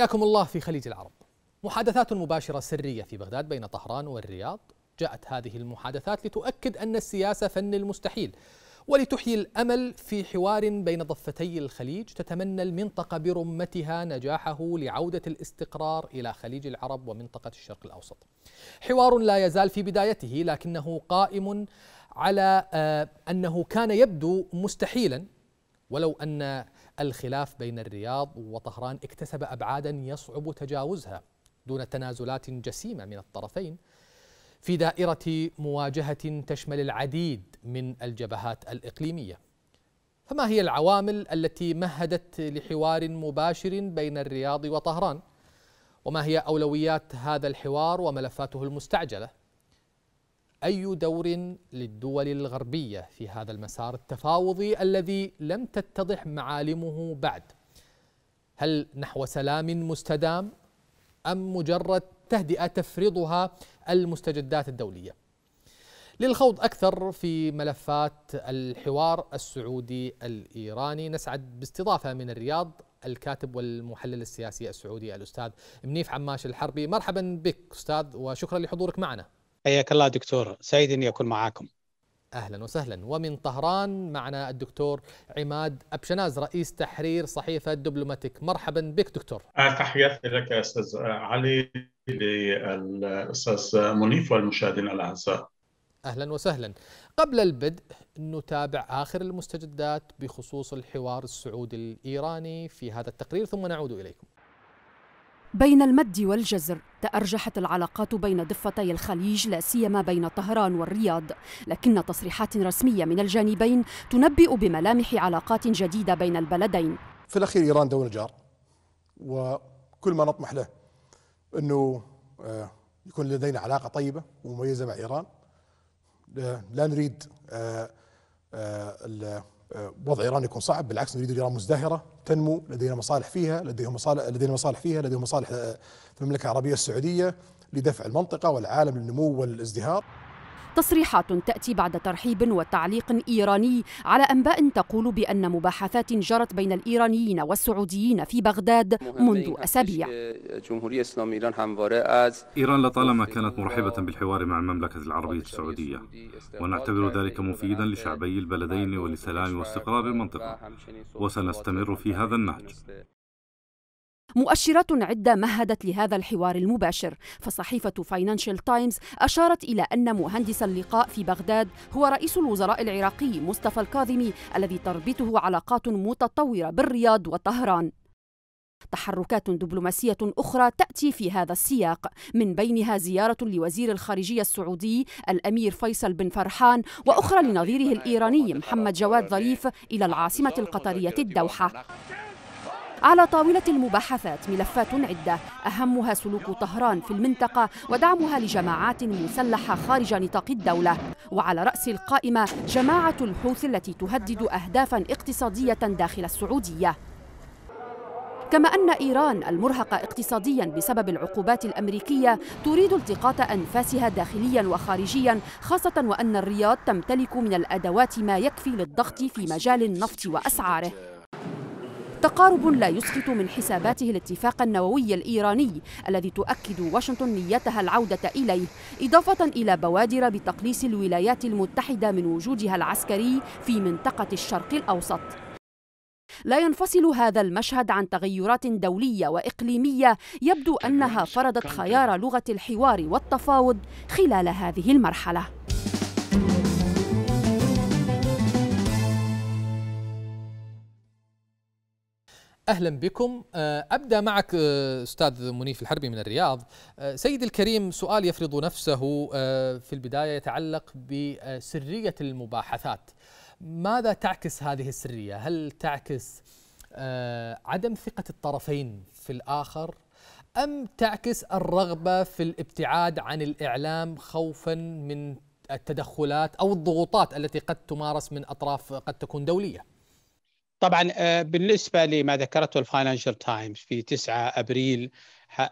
حياكم الله في خليج العرب محادثات مباشرة سرية في بغداد بين طهران والرياض جاءت هذه المحادثات لتؤكد أن السياسة فن المستحيل ولتحيي الأمل في حوار بين ضفتي الخليج تتمنى المنطقة برمتها نجاحه لعودة الاستقرار إلى خليج العرب ومنطقة الشرق الأوسط حوار لا يزال في بدايته لكنه قائم على آه، أنه كان يبدو مستحيلا ولو أن الخلاف بين الرياض وطهران اكتسب ابعادا يصعب تجاوزها دون تنازلات جسيمه من الطرفين في دائره مواجهه تشمل العديد من الجبهات الاقليميه فما هي العوامل التي مهدت لحوار مباشر بين الرياض وطهران وما هي اولويات هذا الحوار وملفاته المستعجله أي دور للدول الغربية في هذا المسار التفاوضي الذي لم تتضح معالمه بعد هل نحو سلام مستدام أم مجرد تهدئة تفرضها المستجدات الدولية للخوض أكثر في ملفات الحوار السعودي الإيراني نسعد باستضافة من الرياض الكاتب والمحلل السياسي السعودي الأستاذ منيف عماش الحربي مرحبا بك أستاذ وشكرا لحضورك معنا حياك الله دكتور سعيد اني اكون معاكم اهلا وسهلا ومن طهران معنا الدكتور عماد ابشناز رئيس تحرير صحيفه دبلوماتيك مرحبا بك دكتور آه، تحياتي لك استاذ علي للاستاذ منيف والمشاهدين الاعزاء اهلا وسهلا قبل البدء نتابع اخر المستجدات بخصوص الحوار السعودي الايراني في هذا التقرير ثم نعود اليكم بين المد والجزر تأرجحت العلاقات بين ضفتي الخليج لا سيما بين طهران والرياض، لكن تصريحات رسمية من الجانبين تنبئ بملامح علاقات جديدة بين البلدين. في الأخير إيران دولة جار وكل ما نطمح له أنه آه، يكون لدينا علاقة طيبة ومميزة مع إيران لا نريد آه، آه، آه، وضع ايران يكون صعب بالعكس نريد ايران مزدهره تنمو لدينا مصالح فيها لديهم مصالح لدينا مصالح فيها لديهم مصالح آه، في المملكه العربيه السعوديه لدفع المنطقه والعالم للنمو والازدهار تصريحات تأتي بعد ترحيب وتعليق إيراني على أنباء تقول بأن مباحثات جرت بين الإيرانيين والسعوديين في بغداد منذ أسابيع إيران لطالما كانت مرحبة بالحوار مع المملكة العربية السعودية ونعتبر ذلك مفيدا لشعبي البلدين ولسلام واستقرار المنطقة وسنستمر في هذا النهج مؤشرات عدة مهدت لهذا الحوار المباشر فصحيفة فاينانشال تايمز أشارت إلى أن مهندس اللقاء في بغداد هو رئيس الوزراء العراقي مصطفى الكاظمي الذي تربطه علاقات متطورة بالرياض وطهران تحركات دبلوماسية أخرى تأتي في هذا السياق من بينها زيارة لوزير الخارجية السعودي الأمير فيصل بن فرحان وأخرى لنظيره الإيراني محمد جواد ظريف إلى العاصمة القطرية الدوحة على طاولة المباحثات ملفات عدة أهمها سلوك طهران في المنطقة ودعمها لجماعات مسلحة خارج نطاق الدولة وعلى رأس القائمة جماعة الحوثي التي تهدد أهدافا اقتصادية داخل السعودية كما أن إيران المرهقة اقتصاديا بسبب العقوبات الأمريكية تريد التقاط أنفاسها داخليا وخارجيا خاصة وأن الرياض تمتلك من الأدوات ما يكفي للضغط في مجال النفط وأسعاره تقارب لا يسقط من حساباته الاتفاق النووي الإيراني الذي تؤكد واشنطن نيتها العودة إليه إضافة إلى بوادر بتقليص الولايات المتحدة من وجودها العسكري في منطقة الشرق الأوسط لا ينفصل هذا المشهد عن تغيرات دولية وإقليمية يبدو أنها فرضت خيار لغة الحوار والتفاوض خلال هذه المرحلة اهلا بكم آه، ابدا معك آه، استاذ منيف الحربي من الرياض آه، سيد الكريم سؤال يفرض نفسه في البدايه يتعلق بسريه المباحثات ماذا تعكس هذه السريه هل تعكس عدم ثقه الطرفين في الاخر ام تعكس الرغبه في الابتعاد عن الاعلام خوفا من التدخلات او الضغوطات التي قد تمارس من اطراف قد تكون دوليه طبعا آه، بالنسبه لما ذكرته الفاينانشال تايمز في 9 ابريل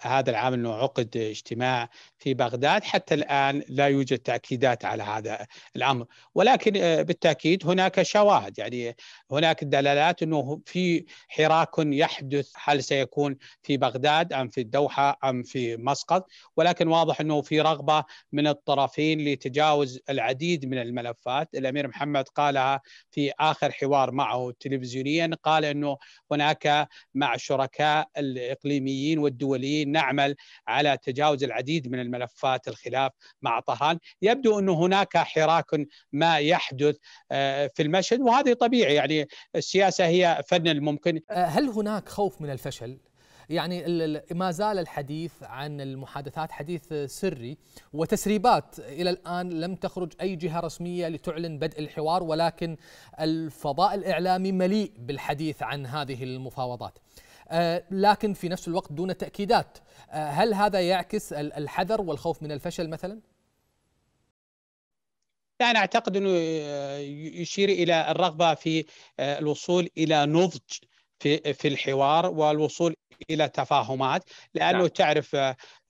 هذا العام انه عقد اجتماع في بغداد حتى الان لا يوجد تاكيدات على هذا الامر ولكن آه، بالتاكيد هناك شواهد يعني هناك دلالات انه في حراك يحدث هل سيكون في بغداد ام في الدوحه ام في مسقط ولكن واضح انه في رغبه من الطرفين لتجاوز العديد من الملفات الامير محمد قالها في اخر حوار معه تلفزيونيا قال انه هناك مع الشركاء الاقليميين والدوليين الاسرائيليين نعمل على تجاوز العديد من الملفات الخلاف مع طهران يبدو أن هناك حراك ما يحدث آه، في المشهد وهذا طبيعي يعني السياسة هي فن الممكن آه، هل هناك خوف من الفشل؟ يعني ما زال الحديث عن المحادثات حديث سري وتسريبات الى الان لم تخرج اي جهه رسميه لتعلن بدء الحوار ولكن الفضاء الاعلامي مليء بالحديث عن هذه المفاوضات. آه، لكن في نفس الوقت دون تأكيدات آه، هل هذا يعكس الحذر والخوف من الفشل مثلا؟ لا يعني أنا أعتقد أنه آه، يشير إلى الرغبة في الوصول إلى نضج في في الحوار والوصول الى تفاهمات لانه نعم. تعرف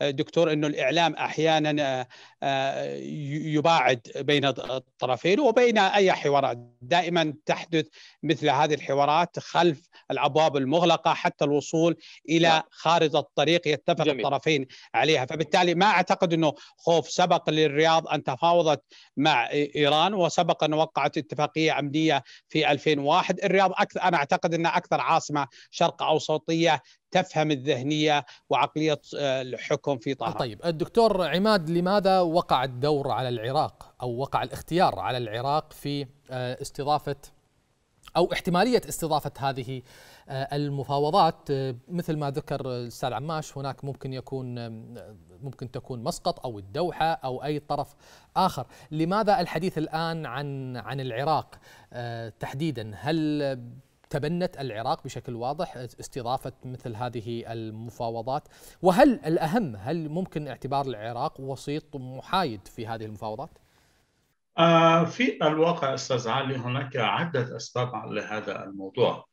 دكتور انه الاعلام احيانا آه، آه، يباعد بين الطرفين وبين اي حوارات دائما تحدث مثل هذه الحوارات خلف الابواب المغلقه حتى الوصول الى نعم. خارطه الطريق يتفق جميل. الطرفين عليها فبالتالي ما اعتقد انه خوف سبق للرياض ان تفاوضت مع ايران وسبق ان وقعت اتفاقيه امنيه في 2001 الرياض اكثر انا اعتقد انها اكثر عاصمه شرق اوسطيه تفهم الذهنيه وعقليه آه، الحكم في طهران. طيب الدكتور عماد لماذا وقع الدور على العراق او وقع الاختيار على العراق في آه، استضافه او احتماليه استضافه هذه آه، المفاوضات مثل ما ذكر الاستاذ عماش هناك ممكن يكون ممكن تكون مسقط او الدوحه او اي طرف اخر، لماذا الحديث الان عن عن العراق تحديدا؟ هل تبنت العراق بشكل واضح استضافة مثل هذه المفاوضات وهل الأهم هل ممكن اعتبار العراق وسيط محايد في هذه المفاوضات؟ آه، في الواقع أستاذ علي هناك عدة أسباب لهذا الموضوع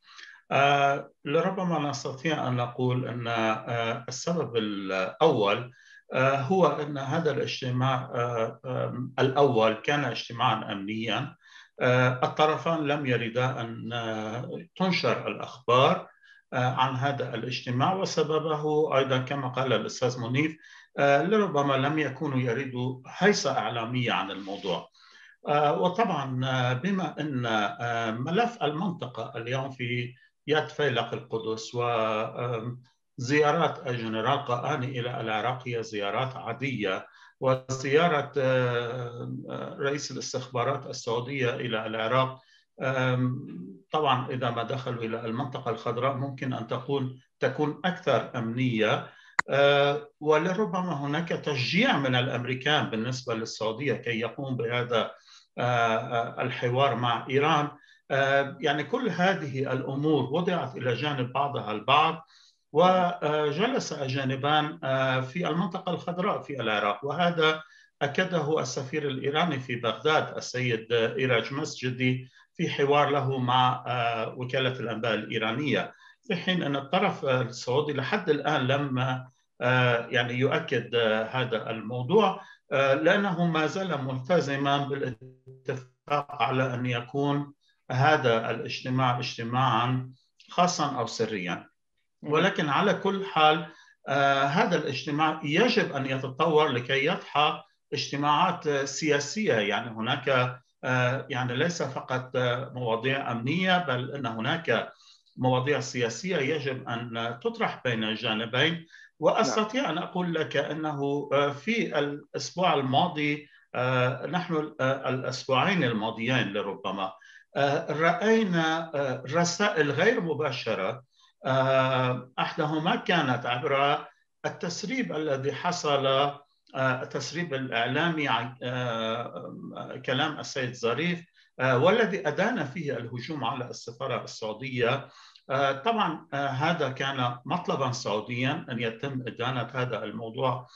آه، لربما نستطيع أن نقول أن آه، السبب الأول هو أن هذا الاجتماع الأول كان اجتماعا أمنيا آه، الطرفان لم يردا أن آه، تنشر الأخبار آه، عن هذا الاجتماع وسببه أيضا كما قال الأستاذ منيف لربما لم يكونوا يريدوا هيصة إعلامية عن الموضوع وطبعا بما أن ملف المنطقة اليوم في يد فيلق القدس وزيارات الجنرال قاني إلى العراق هي زيارات عادية وزيارة آه، آه، رئيس الاستخبارات السعودية إلى العراق طبعا إذا ما دخلوا إلى المنطقة الخضراء ممكن أن تكون تكون أكثر أمنية آه، ولربما هناك تشجيع من الأمريكان بالنسبة للسعودية كي يقوم بهذا الحوار مع إيران يعني كل هذه الأمور وضعت إلى جانب بعضها البعض وجلس أجانبان آه، في المنطقة الخضراء في العراق وهذا أكده السفير الإيراني في بغداد السيد إيراج مسجدي في حوار له مع آه، وكالة الأنباء الإيرانية في حين أن الطرف السعودي لحد الآن لم آه، يعني يؤكد هذا الموضوع لأنه ما زال ملتزما بالاتفاق على أن يكون هذا الاجتماع اجتماعا خاصا أو سريا ولكن على كل حال آه، هذا الاجتماع يجب ان يتطور لكي يضحى اجتماعات آه، سياسيه يعني هناك آه، يعني ليس فقط مواضيع امنيه بل ان هناك مواضيع سياسيه يجب ان تطرح بين الجانبين واستطيع ان اقول لك انه في الاسبوع الماضي نحن الاسبوعين الماضيين لربما راينا رسائل غير مباشره آه، احدهما كانت عبر التسريب الذي حصل آه، التسريب الاعلامي عن آه، كلام السيد ظريف والذي ادان فيه الهجوم على السفاره السعوديه طبعا هذا كان مطلبا سعوديا ان يتم ادانه هذا الموضوع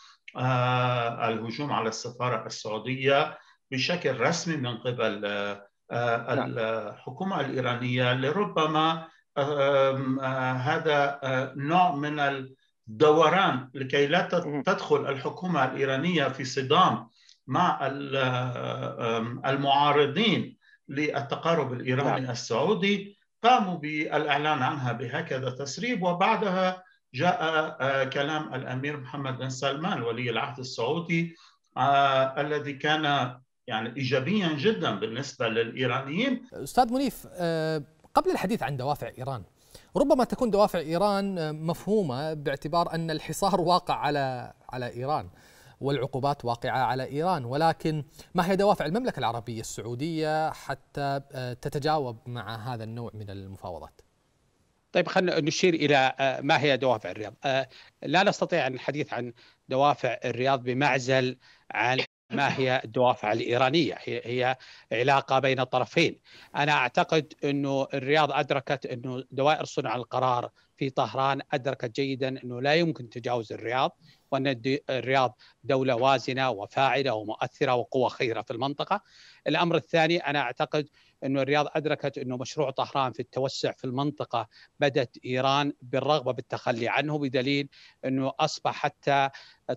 الهجوم على السفاره السعوديه بشكل رسمي من قبل نعم. الحكومه الايرانيه لربما آه، هذا آه، نوع من الدوران لكي لا تدخل الحكومة الإيرانية في صدام مع آه، المعارضين للتقارب الإيراني نعم. السعودي قاموا بالإعلان عنها بهكذا تسريب وبعدها جاء كلام الأمير محمد بن سلمان ولي العهد السعودي الذي كان يعني إيجابيا جدا بالنسبة للإيرانيين أستاذ منيف قبل الحديث عن دوافع إيران ربما تكون دوافع إيران آه، مفهومة باعتبار أن الحصار واقع على على إيران والعقوبات واقعة على إيران ولكن ما هي دوافع المملكة العربية السعودية حتى آه، تتجاوب مع هذا النوع من المفاوضات؟ طيب خلينا نشير الى آه، ما هي دوافع الرياض لا نستطيع الحديث عن دوافع الرياض بمعزل عن ما هي الدوافع الإيرانية هي, هي علاقة بين الطرفين أنا أعتقد أنه الرياض أدركت أنه دوائر صنع القرار في طهران أدركت جيدا أنه لا يمكن تجاوز الرياض وأن الرياض دولة وازنة وفاعلة ومؤثرة وقوة خيرة في المنطقة الأمر الثاني أنا أعتقد انه الرياض ادركت انه مشروع طهران في التوسع في المنطقه بدات ايران بالرغبه بالتخلي عنه بدليل انه اصبح حتى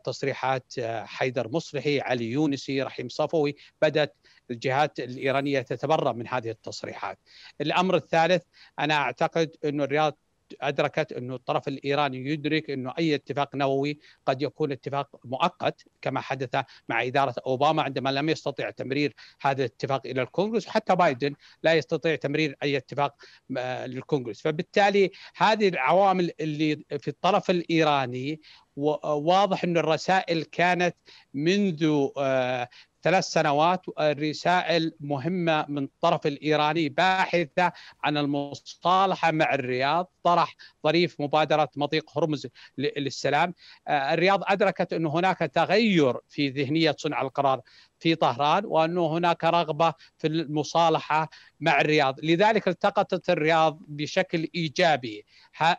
تصريحات آه، حيدر مصلحي علي يونسي رحيم صفوي بدات الجهات الايرانيه تتبرأ من هذه التصريحات. الامر الثالث انا اعتقد انه الرياض أدركت أن الطرف الإيراني يدرك أنه أي اتفاق نووي قد يكون اتفاق مؤقت كما حدث مع إدارة أوباما عندما لم يستطع تمرير هذا الاتفاق إلى الكونغرس وحتى بايدن لا يستطيع تمرير أي اتفاق آه، للكونغرس فبالتالي هذه العوامل اللي في الطرف الإيراني واضح أن الرسائل كانت منذ آه، ثلاث سنوات رسائل مهمة من الطرف الإيراني باحثة عن المصالحة مع الرياض طرح ظريف مبادرة مضيق هرمز للسلام آه، الرياض أدركت أن هناك تغير في ذهنية صنع القرار في طهران وأنه هناك رغبة في المصالحة مع الرياض لذلك التقطت الرياض بشكل إيجابي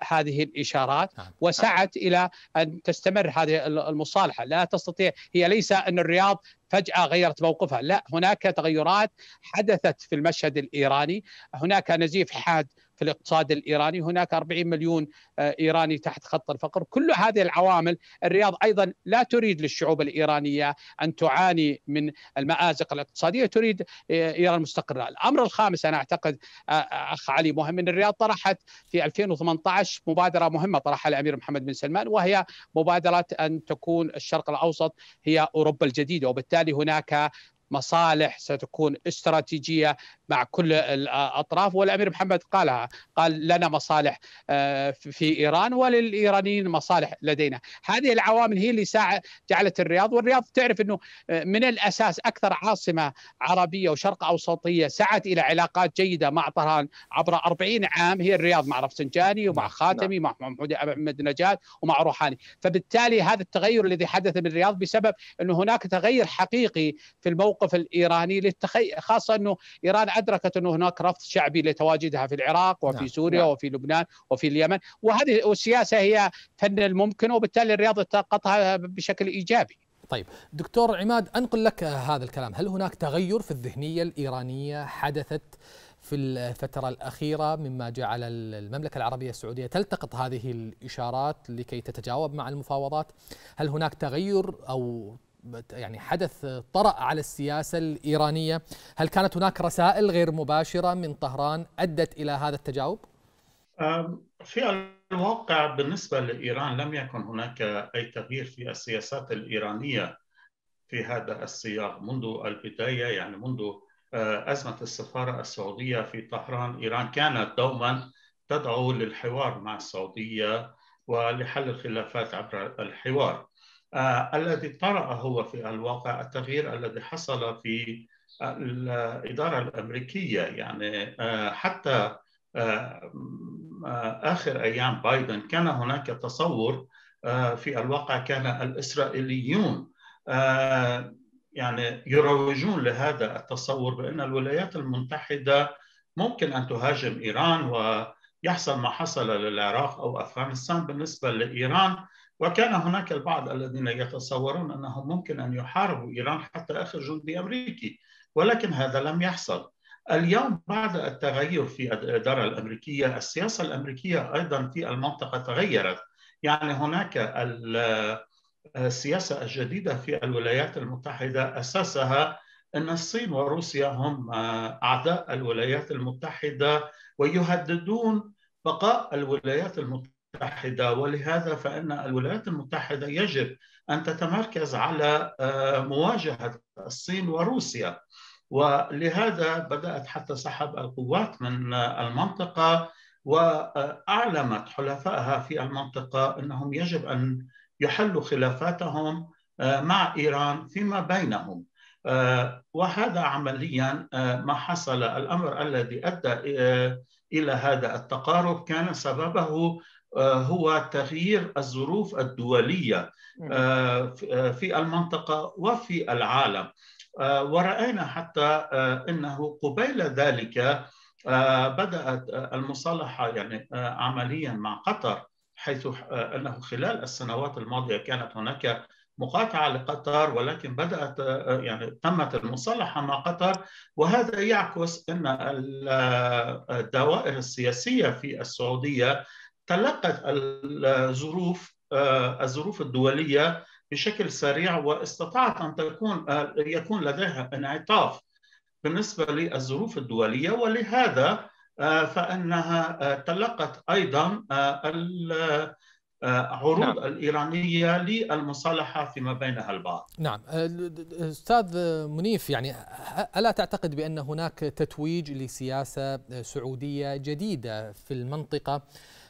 هذه الإشارات نعم. وسعت إلى أن تستمر هذه المصالحة لا تستطيع هي ليس أن الرياض فجأة غيرت موقفها لا هناك تغيرات حدثت في المشهد الإيراني هناك نزيف حاد في الاقتصاد الايراني هناك 40 مليون آه، ايراني تحت خط الفقر كل هذه العوامل الرياض ايضا لا تريد للشعوب الايرانيه ان تعاني من المازق الاقتصاديه تريد آه، ايران مستقره الامر الخامس انا اعتقد آه، اخ علي مهم ان الرياض طرحت في 2018 مبادره مهمه طرحها الامير محمد بن سلمان وهي مبادره ان تكون الشرق الاوسط هي اوروبا الجديده وبالتالي هناك مصالح ستكون استراتيجيه مع كل الاطراف والامير محمد قالها قال لنا مصالح آه، في ايران وللايرانيين مصالح لدينا هذه العوامل هي اللي جعلت الرياض والرياض تعرف انه آه، من الاساس اكثر عاصمه عربيه وشرق اوسطيه سعت الى علاقات جيده مع طهران عبر 40 عام هي الرياض مع رفسنجاني ومع نعم، خاتمي نعم. مع محمود احمد آه، نجاد ومع روحاني فبالتالي هذا التغير الذي حدث بالرياض بسبب انه هناك تغير حقيقي في الموقف الايراني للتخي... خاصه انه ايران أدركت أنه هناك رفض شعبي لتواجدها في العراق وفي نعم. سوريا نعم. وفي لبنان وفي اليمن وهذه السياسة هي فن الممكن وبالتالي الرياض التقطها بشكل إيجابي طيب دكتور عماد أنقل لك هذا الكلام هل هناك تغير في الذهنية الإيرانية حدثت في الفترة الأخيرة مما جعل المملكة العربية السعودية تلتقط هذه الإشارات لكي تتجاوب مع المفاوضات هل هناك تغير أو يعني حدث طرأ على السياسة الإيرانية هل كانت هناك رسائل غير مباشرة من طهران أدت إلى هذا التجاوب؟ في الواقع بالنسبة لإيران لم يكن هناك أي تغيير في السياسات الإيرانية في هذا السياق منذ البداية يعني منذ أه، أزمة السفارة السعودية في طهران إيران كانت دوما تدعو للحوار مع السعودية ولحل الخلافات عبر الحوار آه، الذي طرأ هو في الواقع التغيير الذي حصل في الإدارة الأمريكية يعني آه، حتى آه، آخر أيام بايدن كان هناك تصور في الواقع كان الإسرائيليون يعني يروجون لهذا التصور بأن الولايات المتحدة ممكن أن تهاجم إيران ويحصل ما حصل للعراق أو أفغانستان بالنسبة لإيران وكان هناك البعض الذين يتصورون انهم ممكن ان يحاربوا ايران حتى اخر جندي امريكي ولكن هذا لم يحصل. اليوم بعد التغير في الاداره الامريكيه السياسه الامريكيه ايضا في المنطقه تغيرت يعني هناك السياسه الجديده في الولايات المتحده اساسها ان الصين وروسيا هم آه، اعداء الولايات المتحده ويهددون بقاء الولايات المتحده المتحدة ولهذا فإن الولايات المتحدة يجب أن تتمركز على آه، مواجهة الصين وروسيا ولهذا بدأت حتى سحب القوات من آه، المنطقة وأعلمت حلفائها في المنطقة أنهم يجب أن يحلوا خلافاتهم آه، مع إيران فيما بينهم وهذا عمليا ما حصل الأمر الذي أدى إلى هذا التقارب كان سببه آه، هو تغيير الظروف الدولية آه، آه، في المنطقة وفي العالم ورأينا حتى أنه قبيل ذلك بدأت المصالحة يعني عمليا مع قطر حيث أنه خلال السنوات الماضية كانت هناك مقاطعة لقطر ولكن بدأت يعني تمت المصالحة مع قطر وهذا يعكس أن الدوائر السياسية في السعودية تلقت الظروف آه، الظروف الدوليه بشكل سريع واستطاعت ان تكون آه، يكون لديها انعطاف بالنسبه للظروف الدوليه ولهذا آه، فانها تلقت ايضا عروض نعم. الإيرانية للمصالحة فيما بينها البعض نعم أستاذ منيف يعني ألا تعتقد بأن هناك تتويج لسياسة سعودية جديدة في المنطقة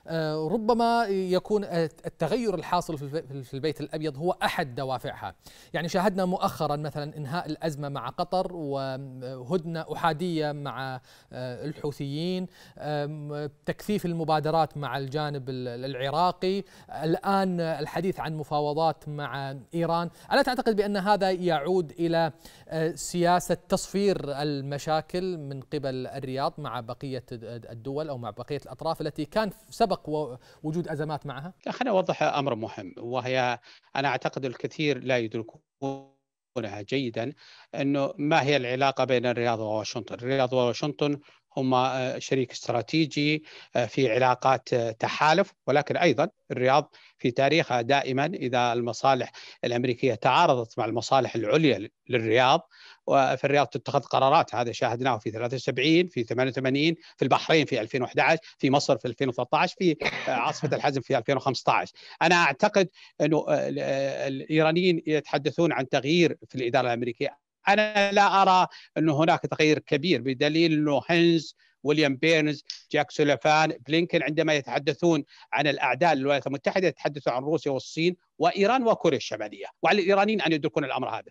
آه، ربما يكون التغير الحاصل في البيت الأبيض هو أحد دوافعها يعني شاهدنا مؤخرا مثلا إنهاء الأزمة مع قطر وهدنة أحادية مع آه، الحوثيين تكثيف المبادرات مع الجانب العراقي الآن الحديث عن مفاوضات مع إيران ألا تعتقد بأن هذا يعود إلى آه، سياسة تصفير المشاكل من قبل الرياض مع بقية الدول أو مع بقية الأطراف التي كان سبق سبق وجود ازمات معها؟ خليني اوضح امر مهم وهي انا اعتقد الكثير لا يدركونها جيدا انه ما هي العلاقه بين الرياض وواشنطن، الرياض وواشنطن هم آه، شريك استراتيجي آه، في علاقات آه، تحالف ولكن ايضا الرياض في تاريخها دائما اذا المصالح الامريكيه تعارضت مع المصالح العليا للرياض فالرياض تتخذ قرارات هذا شاهدناه في 73 في 88 في البحرين في 2011 في مصر في 2013 في عاصفه الحزم في 2015 انا اعتقد انه الايرانيين يتحدثون عن تغيير في الاداره الامريكيه انا لا ارى انه هناك تغيير كبير بدليل انه هنز ويليام بيرنز جاك سوليفان بلينكن عندما يتحدثون عن الاعداء للولايات المتحده يتحدثوا عن روسيا والصين وايران وكوريا الشماليه وعلى الايرانيين ان يدركون الامر هذا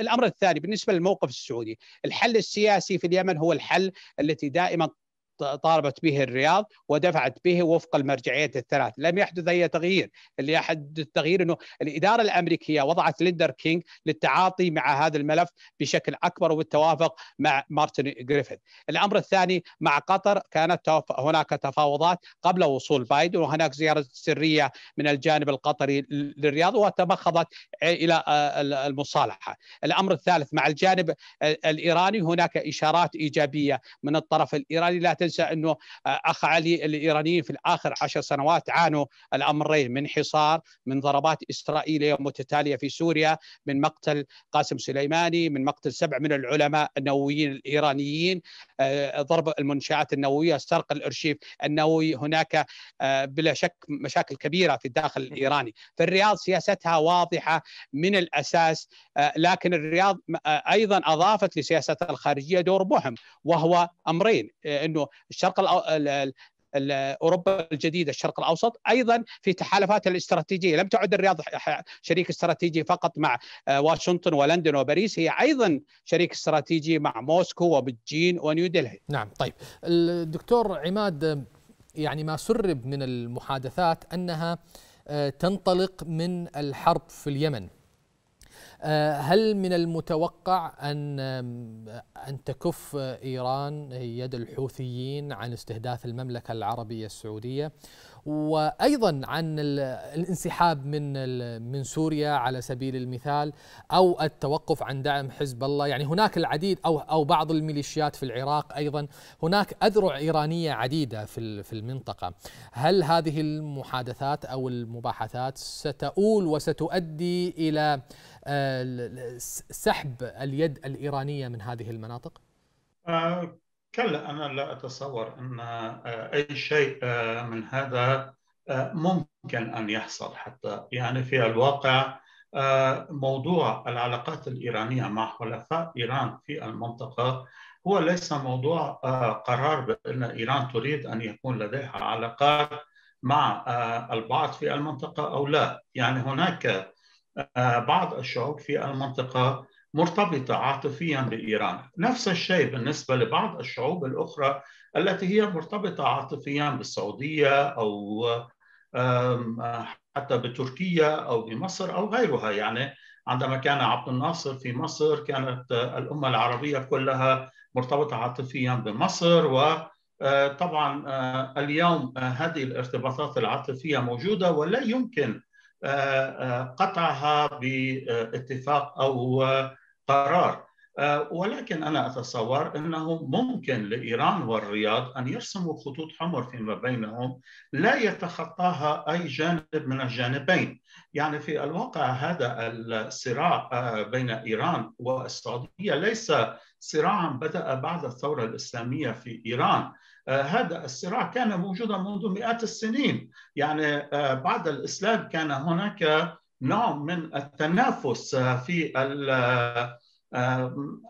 الامر الثاني بالنسبه للموقف السعودي الحل السياسي في اليمن هو الحل التي دائما طالبت به الرياض ودفعت به وفق المرجعيات الثلاث لم يحدث أي تغيير اللي يحدث تغيير أنه الإدارة الأمريكية وضعت ليندر كينج للتعاطي مع هذا الملف بشكل أكبر وبالتوافق مع مارتن جريفيث الأمر الثاني مع قطر كانت هناك تفاوضات قبل وصول بايدن وهناك زيارة سرية من الجانب القطري للرياض وتمخضت إلى آه، المصالحة الأمر الثالث مع الجانب آه، الإيراني هناك إشارات إيجابية من الطرف الإيراني لا تنسى انه آه، اخ علي الايرانيين في الاخر عشر سنوات عانوا الامرين من حصار من ضربات اسرائيليه متتاليه في سوريا من مقتل قاسم سليماني من مقتل سبع من العلماء النوويين الايرانيين آه، ضرب المنشات النوويه سرق الارشيف النووي هناك آه، بلا شك مشاكل كبيره في الداخل الايراني فالرياض سياستها واضحه من الاساس لكن الرياض ايضا اضافت لسياستها الخارجيه دور مهم وهو امرين انه الشرق اوروبا الجديده الشرق الاوسط ايضا في تحالفات الاستراتيجيه لم تعد الرياض شريك استراتيجي فقط مع آه، واشنطن ولندن وباريس هي ايضا شريك استراتيجي مع موسكو وبجين ونيودلهي نعم طيب الدكتور عماد يعني ما سرب من المحادثات انها آه، تنطلق من الحرب في اليمن آه، هل من المتوقع أن أن تكف إيران يد الحوثيين عن استهداف المملكة العربية السعودية وأيضا عن الانسحاب من من سوريا على سبيل المثال أو التوقف عن دعم حزب الله يعني هناك العديد أو أو بعض الميليشيات في العراق أيضا هناك أذرع إيرانية عديدة في في المنطقة هل هذه المحادثات أو المباحثات ستؤول وستؤدي إلى سحب اليد الايرانيه من هذه المناطق؟ آه، كلا انا لا اتصور ان آه، اي شيء آه، من هذا ممكن ان يحصل حتى يعني في الواقع موضوع العلاقات الايرانيه مع حلفاء ايران في المنطقه هو ليس موضوع قرار بان ايران تريد ان يكون لديها علاقات مع البعض في المنطقه او لا، يعني هناك آه، بعض الشعوب في المنطقة مرتبطة عاطفيا بإيران نفس الشيء بالنسبة لبعض الشعوب الأخرى التي هي مرتبطة عاطفيا بالسعودية أو حتى بتركيا أو بمصر أو غيرها يعني عندما كان عبد الناصر في مصر كانت آه، الأمة العربية كلها مرتبطة عاطفيا بمصر وطبعا آه، اليوم هذه الارتباطات العاطفية موجودة ولا يمكن قطعها باتفاق او قرار ولكن انا اتصور انه ممكن لايران والرياض ان يرسموا خطوط حمر فيما بينهم لا يتخطاها اي جانب من الجانبين، يعني في الواقع هذا الصراع آه، بين ايران والسعوديه ليس صراعا بدا بعد الثوره الاسلاميه في ايران، آه، هذا الصراع كان موجودا منذ مئات السنين يعني آه، بعد الإسلام كان هناك نوع من التنافس آه، في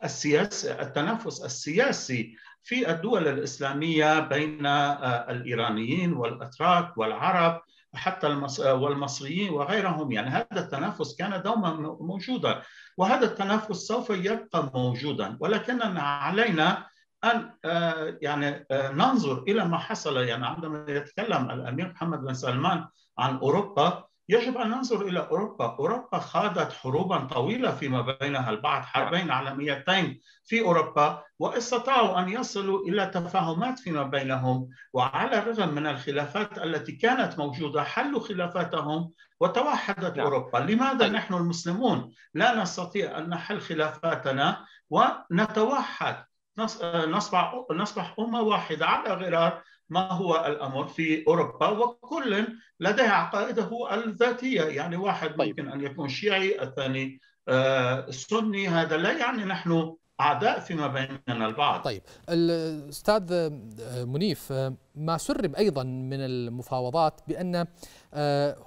السياسي التنافس السياسي في الدول الإسلامية بين الإيرانيين والأتراك والعرب حتى والمصريين وغيرهم يعني هذا التنافس كان دوما موجودا وهذا التنافس سوف يبقى موجودا ولكننا علينا أن آه، يعني آه، ننظر إلى ما حصل يعني عندما يتكلم الأمير محمد بن سلمان عن أوروبا يجب أن ننظر إلى أوروبا أوروبا خاضت حروبا طويلة فيما بينها البعض حربين عالميتين في أوروبا واستطاعوا أن يصلوا إلى تفاهمات فيما بينهم وعلى الرغم من الخلافات التي كانت موجودة حلوا خلافاتهم وتوحدت لا. نعم. أوروبا لماذا طيب. نحن المسلمون لا نستطيع أن نحل خلافاتنا ونتوحد آه، نصبح نصبح امه واحده على غرار ما هو الامر في اوروبا وكل لديه عقائده الذاتيه يعني واحد طيب. ممكن ان يكون شيعي الثاني آه، سني هذا لا يعني نحن اعداء فيما بيننا البعض طيب الاستاذ آه، منيف ما سرب ايضا من المفاوضات بان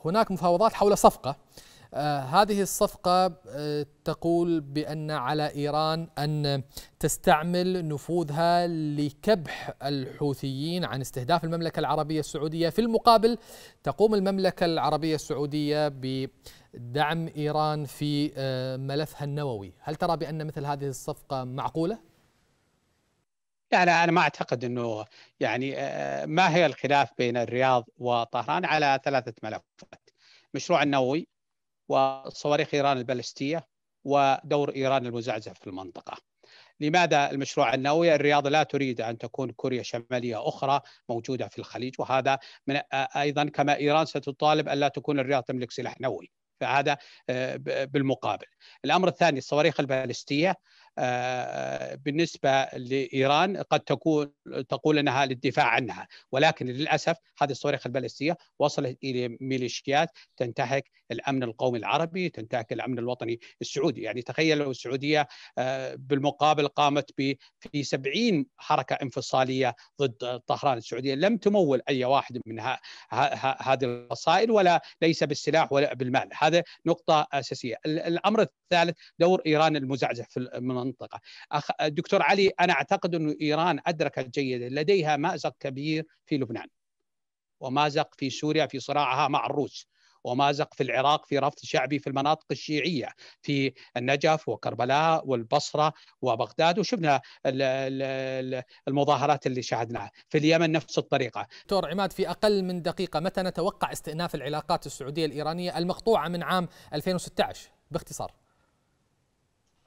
هناك مفاوضات حول صفقه آه، هذه الصفقة آه، تقول بأن على إيران أن تستعمل نفوذها لكبح الحوثيين عن استهداف المملكة العربية السعودية في المقابل تقوم المملكة العربية السعودية بدعم إيران في آه، ملفها النووي هل ترى بأن مثل هذه الصفقة معقولة؟ لا لا انا ما اعتقد انه يعني ما هي الخلاف بين الرياض وطهران على ثلاثه ملفات مشروع النووي وصواريخ إيران البالستية ودور إيران المزعزع في المنطقة لماذا المشروع النووي؟ الرياض لا تريد ان تكون كوريا شماليه اخرى موجوده في الخليج وهذا من ايضا كما ايران ستطالب الا تكون الرياض تملك سلاح نووي فهذا بالمقابل. الامر الثاني الصواريخ البالستيه آه، بالنسبة لإيران قد تكون تقول أنها للدفاع عنها ولكن للأسف هذه الصواريخ البالستية وصلت إلى ميليشيات تنتهك الأمن القومي العربي تنتهك الأمن الوطني السعودي يعني تخيل لو السعودية آه، بالمقابل قامت في 70 حركة انفصالية ضد طهران السعودية لم تمول أي واحد من هذه الفصائل ولا ليس بالسلاح ولا بالمال هذا نقطة أساسية الأمر الثالث دور إيران المزعزع في المنطقة المنطقه أخ... دكتور علي انا اعتقد ان ايران ادركت جيدا لديها مازق كبير في لبنان ومازق في سوريا في صراعها مع الروس ومازق في العراق في رفض شعبي في المناطق الشيعية في النجف وكربلاء والبصرة وبغداد وشفنا المظاهرات اللي شاهدناها في اليمن نفس الطريقة دكتور عماد في أقل من دقيقة متى نتوقع استئناف العلاقات السعودية الإيرانية المقطوعة من عام 2016 باختصار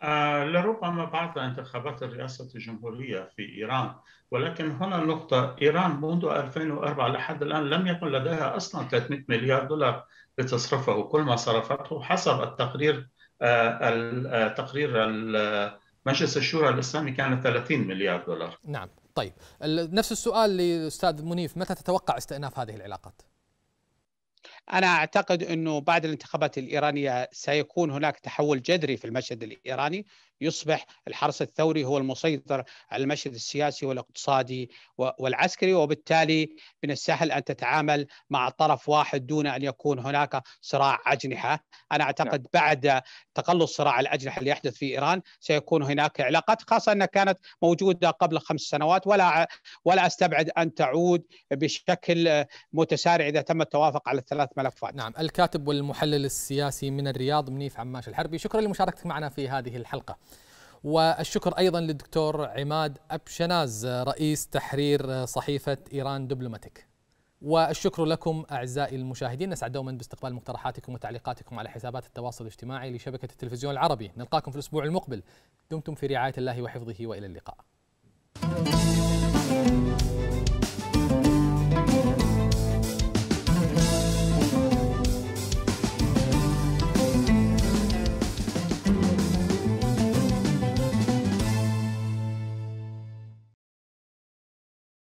آه، لربما بعد انتخابات رئاسة الجمهورية في إيران ولكن هنا النقطة إيران منذ 2004 لحد الآن لم يكن لديها أصلا 300 مليار دولار لتصرفه كل ما صرفته حسب التقرير آه، التقرير آه، مجلس الشورى الإسلامي كان 30 مليار دولار نعم طيب نفس السؤال للأستاذ منيف متى تتوقع استئناف هذه العلاقات؟ انا اعتقد انه بعد الانتخابات الايرانيه سيكون هناك تحول جذري في المشهد الايراني يصبح الحرس الثوري هو المسيطر على المشهد السياسي والاقتصادي والعسكري وبالتالي من السهل أن تتعامل مع طرف واحد دون أن يكون هناك صراع أجنحة أنا أعتقد نعم. بعد تقلص صراع الأجنحة اللي يحدث في إيران سيكون هناك علاقات خاصة أنها كانت موجودة قبل خمس سنوات ولا ولا أستبعد أن تعود بشكل متسارع إذا تم التوافق على الثلاث ملفات نعم الكاتب والمحلل السياسي من الرياض منيف عماش الحربي شكرا لمشاركتك معنا في هذه الحلقة والشكر أيضا للدكتور عماد أبشناز رئيس تحرير صحيفة إيران دبلوماتيك والشكر لكم أعزائي المشاهدين نسعد دوما باستقبال مقترحاتكم وتعليقاتكم على حسابات التواصل الاجتماعي لشبكة التلفزيون العربي نلقاكم في الأسبوع المقبل دمتم في رعاية الله وحفظه وإلى اللقاء